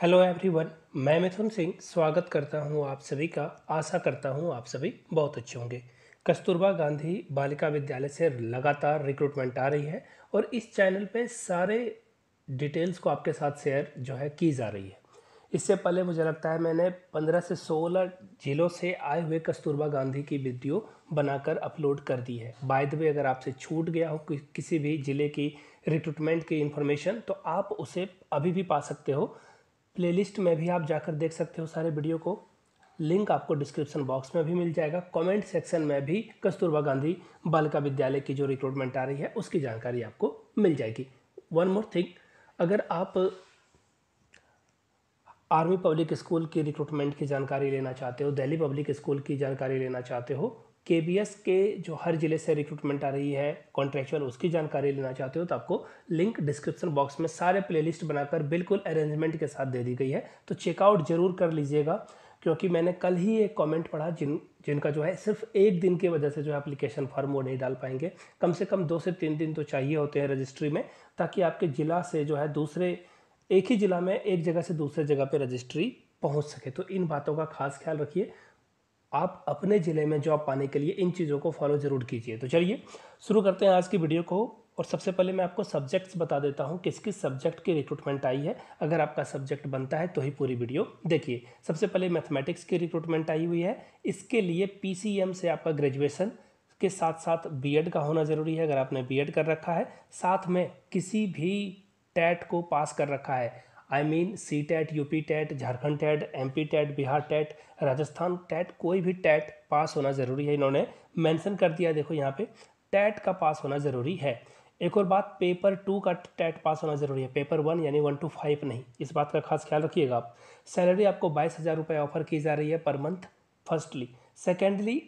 hello everyone मैं मिथुन सिंह स्वागत करता हूं आप सभी का आशा करता हूं आप सभी बहुत अच्छे होंगे कस्तूरबा गांधी बालिका विद्यालय से लगातार रिक्रूटमेंट आ रही है और इस चैनल पे सारे डिटेल्स को आपके साथ शेयर जो है की जा रही है इससे पहले मुझे लगता है मैंने 15 से 16 जिलों से आए हुए कस्तूरबा गांधी की वीडियो बनाकर अपलोड कर दी है बाय द वे अगर आपसे छूट गया हो कि, किसी भी ज़िले की रिक्रूटमेंट की इन्फॉर्मेशन तो आप उसे अभी भी पा सकते हो प्लेलिस्ट में भी आप जाकर देख सकते हो सारे वीडियो को लिंक आपको डिस्क्रिप्शन बॉक्स में भी मिल जाएगा कमेंट सेक्शन में भी कस्तूरबा गांधी बालिका विद्यालय की जो रिक्रूटमेंट आ रही है उसकी जानकारी आपको मिल जाएगी वन मोर थिंग अगर आप आर्मी पब्लिक स्कूल की रिक्रूटमेंट की जानकारी लेना चाहते हो दिल्ली पब्लिक स्कूल की जानकारी लेना चाहते हो के के जो हर ज़िले से रिक्रूटमेंट आ रही है कॉन्ट्रेक्चुअल उसकी जानकारी लेना चाहते हो तो आपको लिंक डिस्क्रिप्शन बॉक्स में सारे प्लेलिस्ट बनाकर बिल्कुल अरेंजमेंट के साथ दे दी गई है तो चेकआउट ज़रूर कर लीजिएगा क्योंकि मैंने कल ही एक कमेंट पढ़ा जिन जिनका जो है सिर्फ एक दिन की वजह से जो है एप्लीकेशन फॉर्म वो नहीं डाल पाएंगे कम से कम दो से तीन दिन तो चाहिए होते हैं रजिस्ट्री में ताकि आपके ज़िला से जो है दूसरे एक ही ज़िला में एक जगह से दूसरे जगह पर रजिस्ट्री पहुँच सके तो इन बातों का खास ख्याल रखिए आप अपने ज़िले में जॉब पाने के लिए इन चीज़ों को फॉलो ज़रूर कीजिए तो चलिए शुरू करते हैं आज की वीडियो को और सबसे पहले मैं आपको सब्जेक्ट्स बता देता हूँ किस किस सब्जेक्ट की रिक्रूटमेंट आई है अगर आपका सब्जेक्ट बनता है तो ही पूरी वीडियो देखिए सबसे पहले मैथमेटिक्स की रिक्रूटमेंट आई हुई है इसके लिए पी से आपका ग्रेजुएसन के साथ साथ बी का होना ज़रूरी है अगर आपने बी कर रखा है साथ में किसी भी टैट को पास कर रखा है I mean C TET U P TET Jharkhand TET M P TET Bihar TET Rajasthan TET कोई भी टैट पास होना ज़रूरी है इन्होंने मेंशन कर दिया देखो यहाँ पे टैट का पास होना ज़रूरी है एक और बात पेपर टू का टैट पास होना ज़रूरी है पेपर वन यानी वन टू फाइव नहीं इस बात का खास ख्याल रखिएगा आप सैलरी आपको बाईस हज़ार रुपये ऑफर की जा रही है पर मंथ फर्स्टली सेकेंडली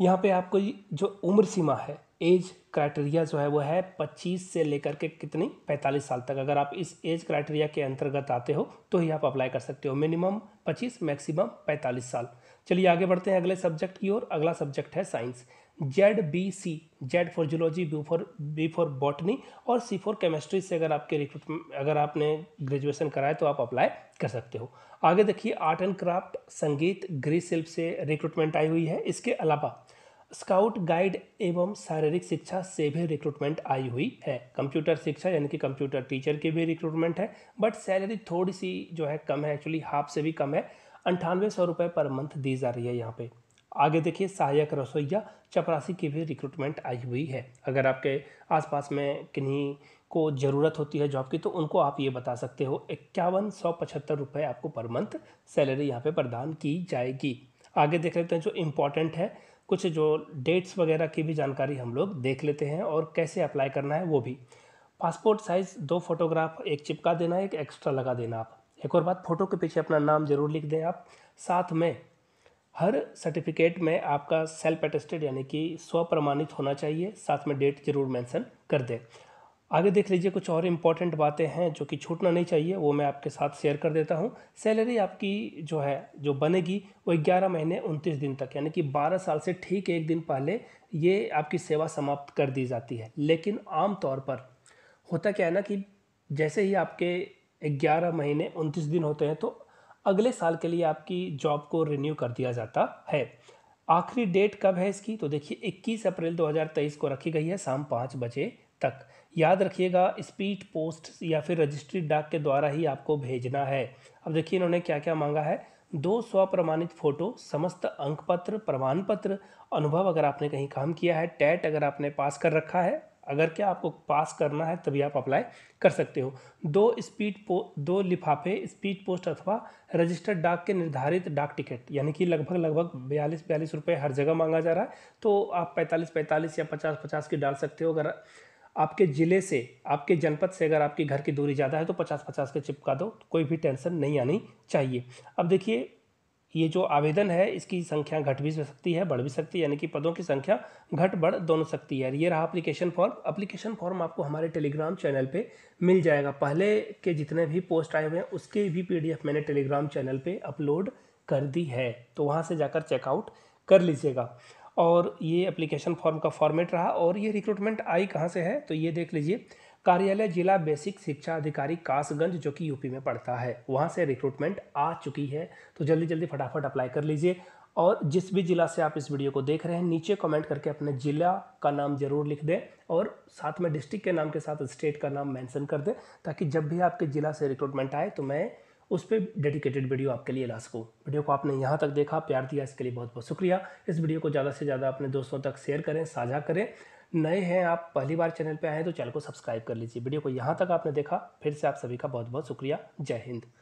यहाँ पे आपको जो उम्र सीमा है एज क्राइटेरिया जो है वो है 25 से लेकर के कितनी 45 साल तक अगर आप इस एज क्राइटेरिया के अंतर्गत आते हो तो ही आप अप्लाई कर सकते हो मिनिमम 25 मैक्सिमम 45 साल चलिए आगे बढ़ते हैं अगले सब्जेक्ट की ओर अगला सब्जेक्ट है science Z B C Z for zoology B for B for botany और सी फॉर केमिस्ट्री से अगर आपके रिक्रूट अगर आपने ग्रेजुएशन कराए तो आप अप्लाई कर सकते हो आगे देखिए आर्ट एंड क्राफ्ट संगीत ग्री शिल्प से रिक्रूटमेंट आई हुई है इसके अलावा स्काउट गाइड एवं शारीरिक शिक्षा से भी रिक्रूटमेंट आई हुई है कंप्यूटर शिक्षा यानी कि कंप्यूटर टीचर की भी रिक्रूटमेंट है बट सैलरी थोड़ी सी जो है कम है एक्चुअली हाफ से भी कम है अंठानवे सौ रुपये पर मंथ दी जा रही है यहाँ पे आगे देखिए सहायक रसोईया चपरासी की भी रिक्रूटमेंट आई हुई है अगर आपके आसपास में किन्हीं को ज़रूरत होती है जॉब की तो उनको आप ये बता सकते हो इक्यावन सौ पचहत्तर रुपये आपको पर मंथ सैलरी यहाँ पे प्रदान की जाएगी आगे देख लेते हैं जो इम्पोर्टेंट है कुछ जो डेट्स वगैरह की भी जानकारी हम लोग देख लेते हैं और कैसे अप्लाई करना है वो भी पासपोर्ट साइज़ दो फोटोग्राफ एक चिपका देना एक एक्स्ट्रा लगा देना आप एक और बात फ़ोटो के पीछे अपना नाम ज़रूर लिख दें आप साथ में हर सर्टिफिकेट में आपका सेल्फ अटेस्टेड यानी कि स्व प्रमाणित होना चाहिए साथ में डेट जरूर मेंशन कर दें आगे देख लीजिए कुछ और इम्पॉर्टेंट बातें हैं जो कि छूटना नहीं चाहिए वो मैं आपके साथ शेयर कर देता हूँ सैलरी आपकी जो है जो बनेगी वो ग्यारह महीने उनतीस दिन तक यानी कि बारह साल से ठीक एक दिन पहले ये आपकी सेवा समाप्त कर दी जाती है लेकिन आम तौर पर होता क्या है ना कि जैसे ही आपके ग्यारह महीने उनतीस दिन होते हैं तो अगले साल के लिए आपकी जॉब को रिन्यू कर दिया जाता है आखिरी डेट कब है इसकी तो देखिए 21 अप्रैल 2023 को रखी गई है शाम पाँच बजे तक याद रखिएगा स्पीड पोस्ट या फिर रजिस्ट्री डाक के द्वारा ही आपको भेजना है अब देखिए इन्होंने क्या क्या मांगा है दो स्व प्रमाणित फोटो समस्त अंक पत्र प्रमाण पत्र अनुभव अगर आपने कहीं काम किया है टैट अगर आपने पास कर रखा है अगर क्या आपको पास करना है तभी आप अप्लाई कर सकते हो दो स्पीड पो दो लिफाफे स्पीड पोस्ट अथवा रजिस्टर्ड डाक के निर्धारित डाक टिकट यानी कि लगभग लगभग बयालीस बयालीस रुपये हर जगह मांगा जा रहा है तो आप पैंतालीस पैंतालीस या पचास पचास की डाल सकते हो अगर आपके ज़िले से आपके जनपद से अगर आपके घर की दूरी ज़्यादा है तो पचास पचास के चिपका दो तो कोई भी टेंशन नहीं आनी चाहिए अब देखिए ये जो आवेदन है इसकी संख्या घट भी सकती है बढ़ भी सकती है यानी कि पदों की संख्या घट बढ़ दोनों सकती है ये रहा अप्लीकेशन फॉर्म अप्लीकेशन फॉर्म आपको हमारे टेलीग्राम चैनल पे मिल जाएगा पहले के जितने भी पोस्ट आए हुए हैं उसके भी पीडीएफ मैंने टेलीग्राम चैनल पे अपलोड कर दी है तो वहाँ से जाकर चेकआउट कर लीजिएगा और ये एप्लीकेशन फॉर्म का फॉर्मेट रहा और ये रिक्रूटमेंट आई कहाँ से है तो ये देख लीजिए कार्यालय जिला बेसिक शिक्षा अधिकारी कासगंज जो कि यूपी में पड़ता है वहाँ से रिक्रूटमेंट आ चुकी है तो जल्दी जल्दी फटाफट अप्लाई कर लीजिए और जिस भी ज़िला से आप इस वीडियो को देख रहे हैं नीचे कमेंट करके अपने ज़िला का नाम ज़रूर लिख दें और साथ में डिस्ट्रिक्ट के नाम के साथ स्टेट का नाम मेंशन कर दें ताकि जब भी आपके ज़िला से रिक्रूटमेंट आए तो मैं उस पर डेडिकेटेड वीडियो आपके लिए ला सकूँ वीडियो को आपने यहाँ तक देखा प्यार दिया इसके लिए बहुत बहुत शुक्रिया इस वीडियो को ज़्यादा से ज़्यादा अपने दोस्तों तक शेयर करें साझा करें नए हैं आप पहली बार चैनल पर आए हैं तो चैनल को सब्सक्राइब कर लीजिए वीडियो को यहाँ तक आपने देखा फिर से आप सभी का बहुत बहुत शुक्रिया जय हिंद